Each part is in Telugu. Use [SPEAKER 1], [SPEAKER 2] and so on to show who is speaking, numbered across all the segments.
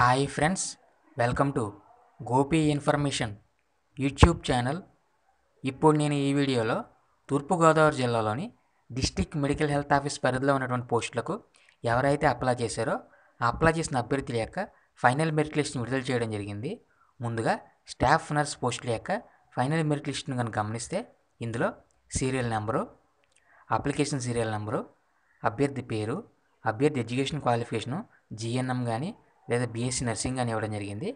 [SPEAKER 1] hi friends welcome to Gopi information YouTube channel ఇప్పుడు నేను ఈ వీడియోలో తూర్పుగోదావరి జిల్లాలోని డిస్టిక్ మెడికల్ హెల్త్ ఆఫీస్ పరిధిలో ఉన్నటువంటి పోస్టులకు ఎవరైతే అప్లై చేశారో అప్లై చేసిన అభ్యర్థుల యొక్క ఫైనల్ మెరిట్ లిస్ట్ని విడుదల చేయడం జరిగింది ముందుగా స్టాఫ్ నర్స్ పోస్టుల యొక్క ఫైనల్ మెరిట్ లిస్ట్ను కనుక గమనిస్తే ఇందులో serial number application serial number అభ్యర్థి పేరు అభ్యర్థి ఎడ్యుకేషన్ క్వాలిఫికేషను జీఎన్ఎం కానీ లేదా బీఎస్సీ నర్సింగ్ అని ఇవ్వడం జరిగింది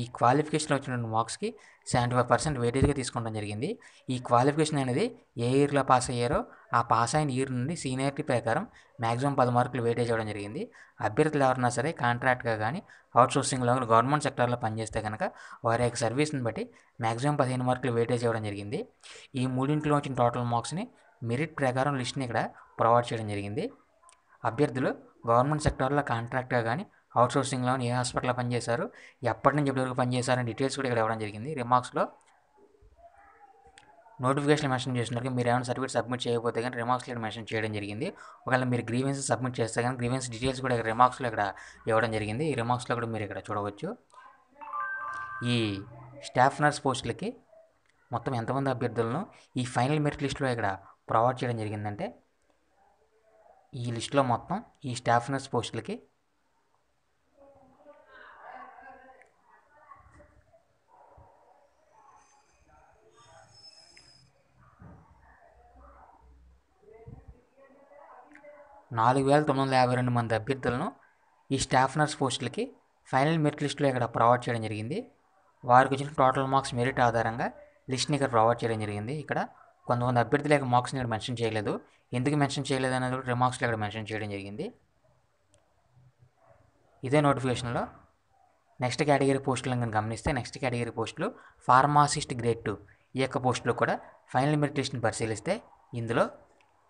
[SPEAKER 1] ఈ క్వాలిఫికేషన్ వచ్చినటువంటి మార్క్స్కి సెవెంటీ ఫైవ్ పర్సెంట్ వెయిటేజ్గా తీసుకోవడం జరిగింది ఈ క్వాలిఫికేషన్ అనేది ఏ ఇయర్లో పాస్ అయ్యారో ఆ పాస్ అయిన ఇయర్ నుండి సీనియారిటీ ప్రకారం మ్యాక్సిమం పది మార్కులు వెయిటేజ్ ఇవ్వడం జరిగింది అభ్యర్థులు ఎవరన్నా సరే కాంట్రాక్ట్గా కానీ అవుట్సోర్సింగ్లో గవర్నమెంట్ సెక్టర్లో పనిచేస్తే కనుక వారి యొక్క సర్వీస్ని బట్టి మ్యాక్సిమం పదిహేను మార్కులు వెయిటేజ్ ఇవ్వడం జరిగింది ఈ మూడింటిలో వచ్చిన టోటల్ మార్క్స్ని మెరిట్ ప్రకారం లిస్ట్ని ఇక్కడ ప్రొవైడ్ చేయడం జరిగింది అభ్యర్థులు గవర్నమెంట్ సెక్టార్లో కాంట్రాక్ట్గా కానీ అవుట్సోర్సింగ్లో ఏ హాస్పిటల్లో పనిచేశారు ఎప్పటి నుంచి ఎప్పటి వరకు పనిచేశారని డీటెయిల్స్ కూడా ఇక్కడ ఇవ్వడం జరిగింది రిమార్క్స్లో నోటిఫికేషన్ మెన్షన్ చేసినట్టు మీరు ఏమైనా సర్టిఫికేట్ సబ్మిట్ చేయకపోతే కానీ రిమార్క్స్లో ఇక్కడ మెన్షన్ చేయడం జరిగింది ఒకవేళ మీరు గ్రీవెన్స్ సబ్మిట్ చేస్తే కానీ గ్రీవెన్స్ డీటెయిల్స్ కూడా ఇక్కడ రిమార్క్స్లో ఇక్కడ ఇవ్వడం జరిగింది ఈ రిమార్క్స్లో కూడా మీరు ఇక్కడ చూడవచ్చు ఈ స్టాఫ్ నర్స్ పోస్టులకి మొత్తం ఎంతమంది అభ్యర్థులను ఈ ఫైనల్ మెరిట్ లిస్టులో ఇక్కడ ప్రొవైడ్ చేయడం జరిగిందంటే ఈ లిస్టులో మొత్తం ఈ స్టాఫ్ నర్స్ పోస్టులకి నాలుగు వేల తొమ్మిది వందల యాభై రెండు మంది అభ్యర్థులను ఈ స్టాఫ్ నర్స్ పోస్టులకి ఫైనల్ మెరిట్ లిస్టులో ఇక్కడ ప్రొవైడ్ చేయడం జరిగింది వారికి వచ్చిన టోటల్ మార్క్స్ మెరిట్ ఆధారంగా లిస్ట్ని ఇక్కడ ప్రొవైడ్ చేయడం జరిగింది ఇక్కడ కొంతమంది అభ్యర్థులు యొక్క మార్క్స్ని ఇక్కడ మెన్షన్ చేయలేదు ఎందుకు మెన్షన్ చేయలేదు అనేది కూడా రిమార్క్స్లో ఇక్కడ మెన్షన్ చేయడం జరిగింది ఇదే నోటిఫికేషన్లో నెక్స్ట్ కేటగిరీ పోస్టులను కనుక గమనిస్తే నెక్స్ట్ కేటగిరీ పోస్టులు ఫార్మాసిస్ట్ గ్రేడ్ టూ ఈ యొక్క పోస్టులు కూడా ఫైనల్ మెరిట్ లిస్ట్ని పరిశీలిస్తే ఇందులో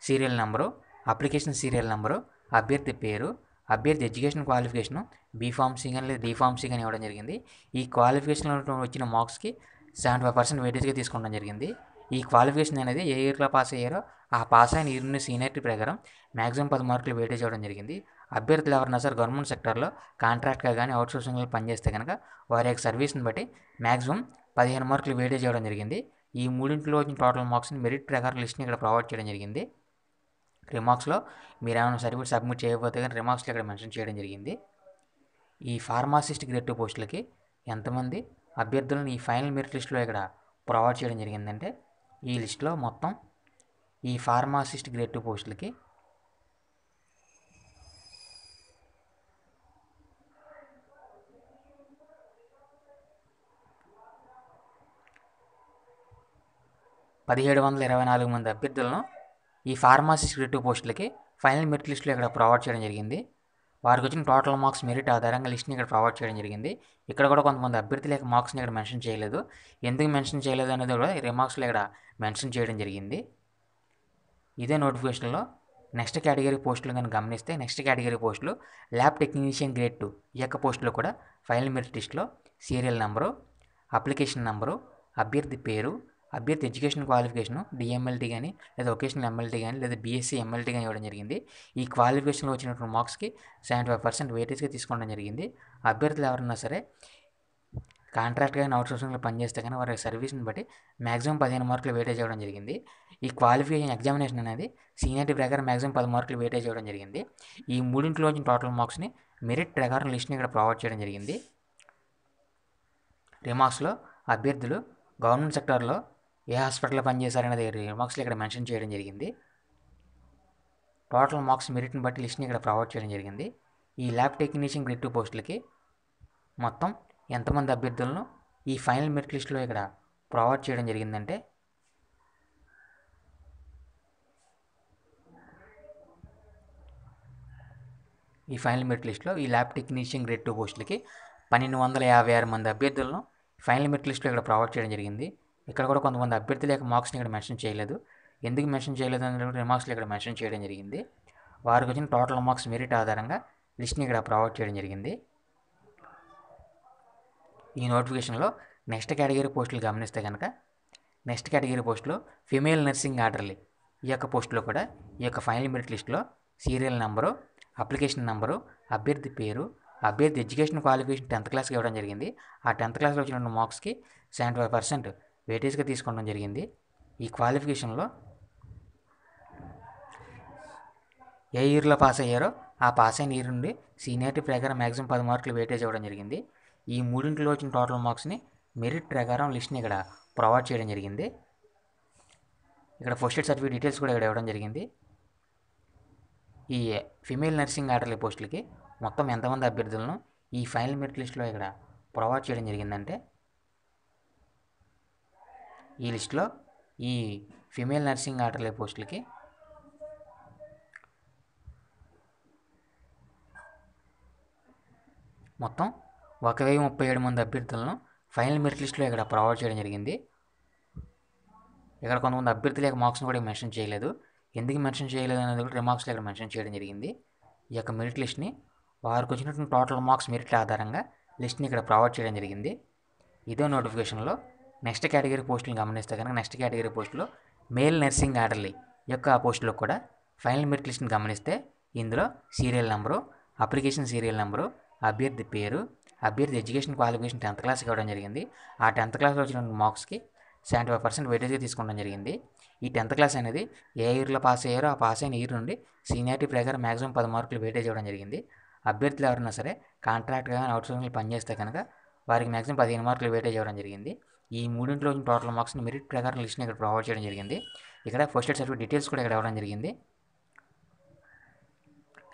[SPEAKER 1] serial number application serial number అభ్యర్థి పేరు అభ్యర్థి ఎడ్యుకేషన్ క్వాలిఫికేషను బీఫార్మసీ కానీ లేదా డిఫార్మసీ కానీ ఇవ్వడం జరిగింది ఈ క్వాలిఫికేషన్లో వచ్చిన మార్క్స్కి సెవెంటీ ఫైవ్ పర్సెంట్ వెయిటేజ్గా తీసుకోవడం జరిగింది ఈ క్వాలిఫికేషన్ అనేది ఏ ఇయర్లో పాస్ అయ్యారో ఆ పాస్ అయిన ఇయర్ సీనియర్టీ ప్రకారం మ్యాక్సిమం పది మార్కులు వెయిటేజ్ ఇవ్వడం జరిగింది అభ్యర్థులు ఎవరన్నా సార్ గవర్నమెంట్ సెక్టర్లో కాంట్రాక్ట్గా కానీ అవుట్సోర్సింగ్లో పనిచేస్తే కనుక వారి యొక్క సర్వీస్ని బట్టి మ్యాక్సిమం పదిహేను మార్కులు వెయిటేజ్ ఇవ్వడం జరిగింది ఈ మూడింటిలో వచ్చిన టోటల్ మార్క్స్ని మెరిట్ ప్రకారం లిస్ట్ని ఇక్కడ ప్రొవైడ్ చేయడం జరిగింది రిమార్క్స్లో మీరు ఏమైనా సర్టిఫికేట్ సబ్మిట్ చేయకపోతే కానీ రిమార్క్స్లో ఇక్కడ మెన్షన్ చేయడం జరిగింది ఈ ఫార్మాసిస్ట్ గ్రేడ్ టూ పోస్టులకి ఎంతమంది అభ్యర్థులను ఈ ఫైనల్ మెరిట్ లిస్ట్లో ఇక్కడ ప్రొవైడ్ చేయడం జరిగిందంటే ఈ లిస్ట్లో మొత్తం ఈ ఫార్మాసిస్ట్ గ్రేడ్ టూ పోస్టులకి పదిహేడు వందల ఇరవై నాలుగు మంది అభ్యర్థులను ఈ ఫార్మసీ సెక్రటరీ పోస్టులకి ఫైనల్ మెరిట్ లిస్టులు ఇక్కడ ప్రొవైడ్ చేయడం జరిగింది వారికి వచ్చిన టోటల్ మార్క్స్ మెరిట్ ఆధారంగా లిస్ట్ని ఇక్కడ ప్రొవైడ్ చేయడం జరిగింది ఇక్కడ కూడా కొంతమంది అభ్యర్థులు యొక్క మార్క్స్ని ఇక్కడ మెన్షన్ చేయలేదు ఎందుకు మెన్షన్ చేయలేదు అనేది కూడా రిమార్క్స్లో ఇక్కడ మెన్షన్ చేయడం జరిగింది ఇదే నోటిఫికేషన్లో నెక్స్ట్ కేటగిరీ పోస్టులు కానీ గమనిస్తే నెక్స్ట్ కేటగిరీ పోస్టులు ల్యాబ్ టెక్నీషియన్ గ్రేడ్ టూ ఈ యొక్క పోస్టులో కూడా ఫైనల్ మెరిట్ లిస్ట్లో సీరియల్ నెంబరు అప్లికేషన్ నెంబరు అభ్యర్థి పేరు అభ్యర్థి ఎడ్యుకేషన్ క్వాలిఫికేషన్ డిఎంఎల్టీ కానీ లేదా వొకేషనల్ ఎంఎల్టీ కానీ లేదా బీఎస్సీ ఎంఎల్టీ కానీ ఇవ్వడం జరిగింది ఈ క్వాలిఫికేషన్లో వచ్చినటువంటి మార్క్స్కి సెవెంటీ ఫైవ్ పర్సెంట్ వెయిటేజ్గా తీసుకోవడం జరిగింది అభ్యర్థులు ఎవరన్నా సరే కాంట్రాక్ట్ కానీ సోర్సింగ్లో పనిచేస్తే కానీ వారి సర్వీస్ని బట్టి మ్యాక్సిమం పదిహేను మార్కులు వెయిటేజ్ ఇవ్వడం జరిగింది ఈ క్వాలిఫికేషన్ ఎగ్జామినేషన్ అనేది సీనియర్టీ ప్రకారం మ్యాక్సిమం పది మార్కులు వెయిటేజ్ ఇవ్వడం జరిగింది ఈ మూడింటిలో వచ్చిన టోటల్ మార్క్స్ని మెరిట్ ప్రకారం లిస్ట్ని ఇక్కడ ప్రొవైడ్ చేయడం జరిగింది రిమార్క్స్లో అభ్యర్థులు గవర్నమెంట్ సెక్టార్లో ఏ హాస్పిటల్లో పనిచేశారనేది రిమార్క్స్లో ఇక్కడ మెన్షన్ చేయడం జరిగింది టోటల్ మార్క్స్ మెరిట్ని బట్టి లిస్ట్ని ఇక్కడ ప్రొవైడ్ చేయడం జరిగింది ఈ ల్యాబ్ టెక్నీషియన్ గ్రేడ్ టూ పోస్టులకి మొత్తం ఎంతమంది అభ్యర్థులను ఈ ఫైనల్ మెరిట్ లిస్టులో ఇక్కడ ప్రొవైడ్ చేయడం జరిగిందంటే ఈ ఫైనల్ మెరిట్ లిస్ట్లో ఈ ల్యాబ్ టెక్నీషియన్ గ్రేడ్ టూ పోస్టులకి పన్నెండు వందల యాభై ఆరు మంది అభ్యర్థులను ఫైనల్ మెరిట్ లిస్ట్లో ఇక్కడ ప్రొవైడ్ చేయడం జరిగింది ఇక్కడ కూడా కొంతమంది అభ్యర్థులు యొక్క మార్క్స్ని ఇక్కడ మెన్షన్ చేయలేదు ఎందుకు మెన్షన్ చేయలేదు అనేటువంటి రిమార్క్స్లు ఇక్కడ మెన్షన్ చేయడం జరిగింది వారికి వచ్చిన టోటల్ మార్క్స్ మెరిట్ ఆధారంగా లిస్ట్ని ఇక్కడ ప్రొవైడ్ చేయడం జరిగింది ఈ నోటిఫికేషన్లో నెక్స్ట్ కేటగిరీ పోస్టులు గమనిస్తే కనుక నెక్స్ట్ కేటగిరీ పోస్టులు ఫిమేల్ నర్సింగ్ ఆర్డర్లీ ఈ యొక్క పోస్టులో కూడా ఈ యొక్క ఫైనల్ మెరిట్ లిస్ట్లో సీరియల్ నెంబరు అప్లికేషన్ నెంబరు అభ్యర్థి పేరు అభ్యర్థి ఎడ్యుకేషన్ క్వాలిఫికేషన్ టెన్త్ క్లాస్కి ఇవ్వడం జరిగింది ఆ టెన్త్ క్లాస్లో వచ్చిన మార్క్స్కి సెవెంటీ ఫైవ్ పర్సెంట్ వెయిటేజ్గా తీసుకోవడం జరిగింది ఈ క్వాలిఫికేషన్లో ఏ ఇయర్లో పాస్ అయ్యారో ఆ పాస్ అయిన ఇయర్ నుండి సీనియారిటీ ప్రకారం మ్యాక్సిమం పది మార్కులు వెయిటేజ్ ఇవ్వడం జరిగింది ఈ మూడింటిలో వచ్చిన టోటల్ మార్క్స్ని మెరిట్ ప్రకారం లిస్ట్ని ఇక్కడ ప్రొవైడ్ చేయడం జరిగింది ఇక్కడ ఫస్ట్ ఎయిడ్ సర్టిఫికేట్ డీటెయిల్స్ కూడా ఇక్కడ ఇవ్వడం జరిగింది ఈ ఫిమేల్ నర్సింగ్ ఆర్డర్లీ పోస్టులకి మొత్తం ఎంతమంది అభ్యర్థులను ఈ ఫైనల్ మెరిట్ లిస్ట్లో ఇక్కడ ప్రొవైడ్ చేయడం జరిగిందంటే ఈ లిస్ట్లో ఈ ఫిమేల్ నర్సింగ్ ఆర్డర్లే పోస్టులకి మొత్తం ఒక వెయ్యి ముప్పై ఏడు మంది అభ్యర్థులను ఫైనల్ మెరిట్ లిస్ట్లో ఇక్కడ ప్రొవైడ్ చేయడం జరిగింది ఇక్కడ కొంతమంది అభ్యర్థుల యొక్క మార్క్స్ని కూడా మెన్షన్ చేయలేదు ఎందుకు మెన్షన్ చేయలేదు అనేది కూడా రిమార్క్స్లో ఇక్కడ మెన్షన్ చేయడం జరిగింది ఈ యొక్క మెరిట్ లిస్ట్ని వారికి వచ్చినటువంటి టోటల్ మార్క్స్ మెరిట్ల ఆధారంగా లిస్ట్ని ఇక్కడ ప్రొవైడ్ చేయడం జరిగింది ఇదే నోటిఫికేషన్లో నెక్స్ట్ కేటగిరీ పోస్టులు గమనిస్తే కనుక నెక్స్ట్ కేటగిరీ పోస్టులో మేల్ నర్సింగ్ ఆర్డర్లీ యొక్క పోస్టులో కూడా ఫైనల్ మెరిట్ లిస్ట్ని గమనిస్తే ఇందులో serial number application serial number అభ్యర్థి పేరు అభ్యర్థి ఎడ్యుకేషన్ క్వాలిఫికేషన్ టెన్త్ క్లాస్ ఇవ్వడం జరిగింది ఆ టెన్త్ క్లాస్లో వచ్చిన మార్క్స్కి సెవెంటీ ఫైవ్ పర్సెంట్ వెయిటేజ్గా తీసుకోవడం జరిగింది ఈ టెన్త్ క్లాస్ అనేది ఏ ఇయర్లో పాస్ అయ్యారో ఆ పాస్ అయిన ఇయర్ నుండి సీనియారిటీ ప్రకారం మ్యాక్సిమం పది మార్కులు వెయిటేజ్ ఇవ్వడం జరిగింది అభ్యర్థులు ఎవరైనా సరే కాంట్రాక్ట్గా కానీ అవుట్ పనిచేస్తే కనుక వారికి మ్యాక్సిమం పదిహేను మార్కులు వెయిటేజ్ ఇవ్వడం జరిగింది ఈ మూడింటిలో టోటల్ మార్క్స్ని మెరిట్ ప్రకారం లిస్ట్ని ఇక్కడ ప్రొవైడ్ చేయడం జరిగింది ఇక్కడ ఫస్ట్ ఎయిడ్ సర్టిఫికేట్ డీటెయిల్స్ కూడా ఇక్కడ ఇవ్వడం జరిగింది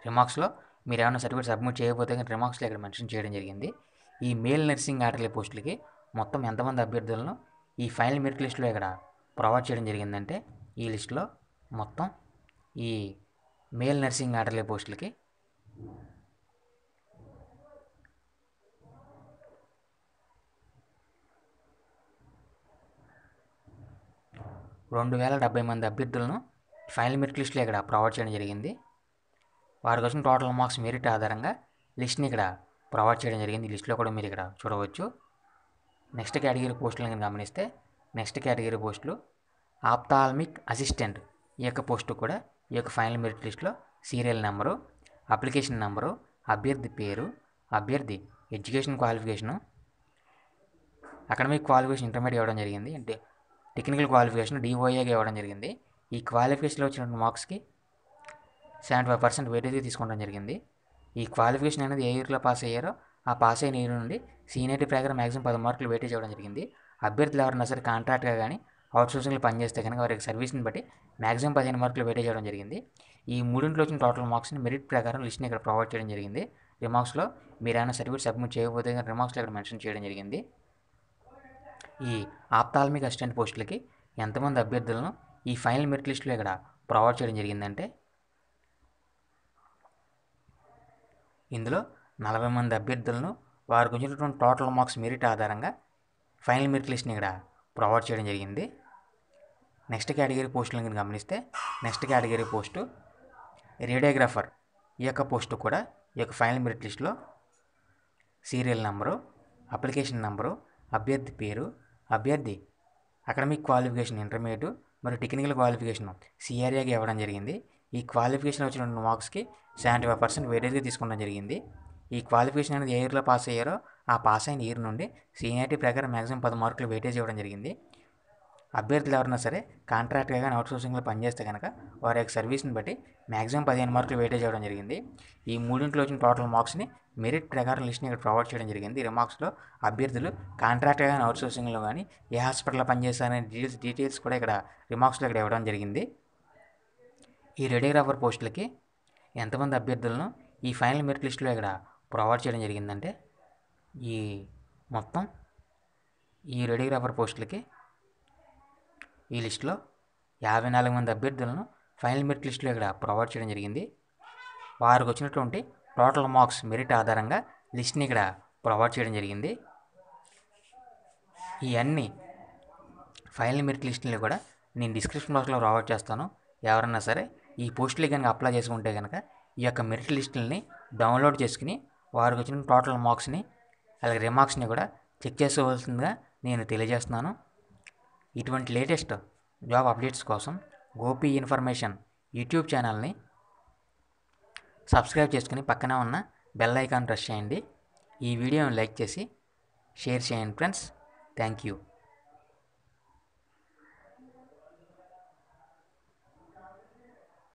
[SPEAKER 1] రిమార్క్స్లో మీరు ఏమైనా సర్టిఫికేట్ సబ్మిట్ చేయకపోతే కానీ రిమార్క్స్లో ఇక్కడ మెన్షన్ చేయడం జరిగింది ఈ మేల్ నర్సింగ్ ఆటలే పోస్టులకి మొత్తం ఎంతమంది అభ్యర్థులను ఈ ఫైనల్ మెరిట్ లిస్టులో ఇక్కడ ప్రొవైడ్ చేయడం జరిగిందంటే ఈ లిస్టులో మొత్తం ఈ మేల్ నర్సింగ్ ఆటలే పోస్టులకి రెండు వేల డెబ్బై మంది అభ్యర్థులను ఫైనల్ మెరిట్ లిస్టులో ఇక్కడ ప్రొవైడ్ చేయడం జరిగింది వారికి వచ్చిన టోటల్ మార్క్స్ మెరిట్ ఆధారంగా లిస్ట్ని ఇక్కడ ప్రొవైడ్ చేయడం జరిగింది లిస్ట్లో కూడా మీరు ఇక్కడ చూడవచ్చు నెక్స్ట్ కేటగిరీ పోస్టులను కనుక గమనిస్తే నెక్స్ట్ కేటగిరీ పోస్టులు ఆప్తాల్మిక్ అసిస్టెంట్ ఈ యొక్క పోస్టు కూడా ఈ యొక్క ఫైనల్ మెరిట్ లిస్ట్లో సీరియల్ నెంబరు అప్లికేషన్ నెంబరు అభ్యర్థి పేరు అభ్యర్థి education qualification academic qualification intermediate ఇవ్వడం జరిగింది అంటే టెక్నికల్ క్వాలిఫికేషన్ డిఓఏగా ఇవ్వడం జరిగింది ఈ క్వాలిఫికేషన్లో వచ్చిన మార్క్స్కి సెవెంటీ ఫైవ్ పర్సెంట్ వెయిటేజ్ తీసుకోవడం జరిగింది ఈ క్వాలిఫికేషన్ అనేది ఏ ఇయర్లో పాస్ అయ్యారో ఆ పాస్ అయిన ఇయర్ నుండి సీనియర్టీ ప్రకారం మ్యాక్సిమం పది మార్కులు వేటేజ్ ఇవ్వడం జరిగింది అభ్యర్థులు ఎవరన్నా సరే కాంట్రాక్ట్గా కానీ అవుట్సోర్సింగ్లో పనిచేస్తే కనుక వారికి సర్వీస్ని బట్టి మ్యాక్సిమం పదిహేను మార్కులు వేటేజ్ చేయడం జరిగింది ఈ మూడింటిలో వచ్చిన టోటల్ మార్క్స్ని మెరిట్ ప్రకారం లిస్ట్ని ఇక్కడ ప్రొవైడ్ చేయడం జరిగింది రిమార్క్స్లో మీరు ఏమైనా సర్వీస్ సబ్మిట్ చేయకపోతే రిమార్క్స్లో ఇక్కడ మెన్షన్ చేయడం జరిగింది ఈ ఆప్తాల్మిక్ అసిస్టెంట్ పోస్టులకి ఎంతమంది అభ్యర్థులను ఈ ఫైనల్ మెరిట్ లిస్టులో ఇక్కడ ప్రొవైడ్ చేయడం జరిగిందంటే ఇందులో నలభై మంది అభ్యర్థులను వారికి వచ్చినటువంటి టోటల్ మార్క్స్ మెరిట్ ఆధారంగా ఫైనల్ మెరిట్ లిస్ట్ని ఇక్కడ ప్రొవైడ్ చేయడం జరిగింది నెక్స్ట్ కేటగిరీ పోస్టులను గమనిస్తే నెక్స్ట్ కేటగిరీ పోస్టు రేడియోగ్రాఫర్ ఈ యొక్క పోస్టు కూడా ఈ యొక్క ఫైనల్ మెరిట్ లిస్టులో సీరియల్ నెంబరు అప్లికేషన్ నెంబరు అభ్యర్థి పేరు అభ్యర్థి అకడమిక్ క్వాలిఫికేషన్ ఇంటర్మీడియట్ మరియు టెక్నికల్ క్వాలిఫికేషన్ సిఆర్ఏకి ఇవ్వడం జరిగింది ఈ క్వాలిఫికేషన్ వచ్చిన మార్క్స్కి సెవెంటీ ఫైవ్ పర్సెంట్ వెయిటేజ్గా తీసుకోవడం జరిగింది ఈ క్వాలిఫికేషన్ అనేది ఏ ఇయర్లో పాస్ అయ్యారో ఆ పాస్ అయిన ఇయర్ నుండి సీనియారిటీ ప్రకారం మ్యాక్సిమం పది మార్కులు వెయిటేజ్ ఇవ్వడం జరిగింది అభ్యర్థులు ఎవరైనా సరే కాంట్రాక్ట్గా కానీ అవుట్సోర్సింగ్లో పనిచేస్తే కనుక వారి యొక్క సర్వీస్ని బట్టి మ్యాక్సిమం పదిహేను మార్కులు వెయిటేజ్ చేయడం జరిగింది ఈ మూడింటిలో వచ్చిన టోటల్ మార్క్స్ని మెరిట్ ప్రకారం లిస్ట్ని ఇక్కడ ప్రొవైడ్ చేయడం జరిగింది ఈ రిమార్క్స్లో అభ్యర్థులు కాంట్రాక్ట్గా కానీ అవుట్సోర్సింగ్లో కానీ ఏ హాస్పిటల్లో పనిచేస్తారనే డీటెయిల్స్ డీటెయిల్స్ కూడా ఇక్కడ రిమార్క్స్లో ఇక్కడ ఇవ్వడం జరిగింది ఈ రెడియోగ్రాఫర్ పోస్టులకి ఎంతమంది అభ్యర్థులను ఈ ఫైనల్ మెరిట్ లిస్టులో ఇక్కడ ప్రొవైడ్ చేయడం జరిగిందంటే ఈ మొత్తం ఈ రెడియోగ్రాఫర్ పోస్టులకి ఈ లిస్టులో యాభై నాలుగు మంది అభ్యర్థులను ఫైనల్ మెరిట్ లిస్టులో ఇక్కడ ప్రొవైడ్ చేయడం జరిగింది వారికి వచ్చినటువంటి టోటల్ మార్క్స్ మెరిట్ ఆధారంగా లిస్ట్ని ఇక్కడ ప్రొవైడ్ చేయడం జరిగింది ఈ అన్ని ఫైనల్ మెరిట్ లిస్టుని కూడా నేను డిస్క్రిప్షన్ బాక్స్లో ప్రొవైడ్ చేస్తాను ఎవరన్నా సరే ఈ పోస్టులు కనుక అప్లై చేసుకుంటే కనుక ఈ యొక్క మెరిట్ లిస్టులని డౌన్లోడ్ చేసుకుని వారికి వచ్చిన టోటల్ మార్క్స్ని అలాగే రిమార్క్స్ని కూడా చెక్ చేసుకోవాల్సిందిగా నేను తెలియజేస్తున్నాను ఇటువంటి లేటెస్ట్ జాబ్ అప్డేట్స్ కోసం గోపి ఇన్ఫర్మేషన్ యూట్యూబ్ ఛానల్ని సబ్స్క్రైబ్ చేసుకుని పక్కనే ఉన్న బెల్ ఐకాన్ ప్రెస్ చేయండి ఈ వీడియోని లైక్ చేసి షేర్ చేయండి ఫ్రెండ్స్ థ్యాంక్ యూ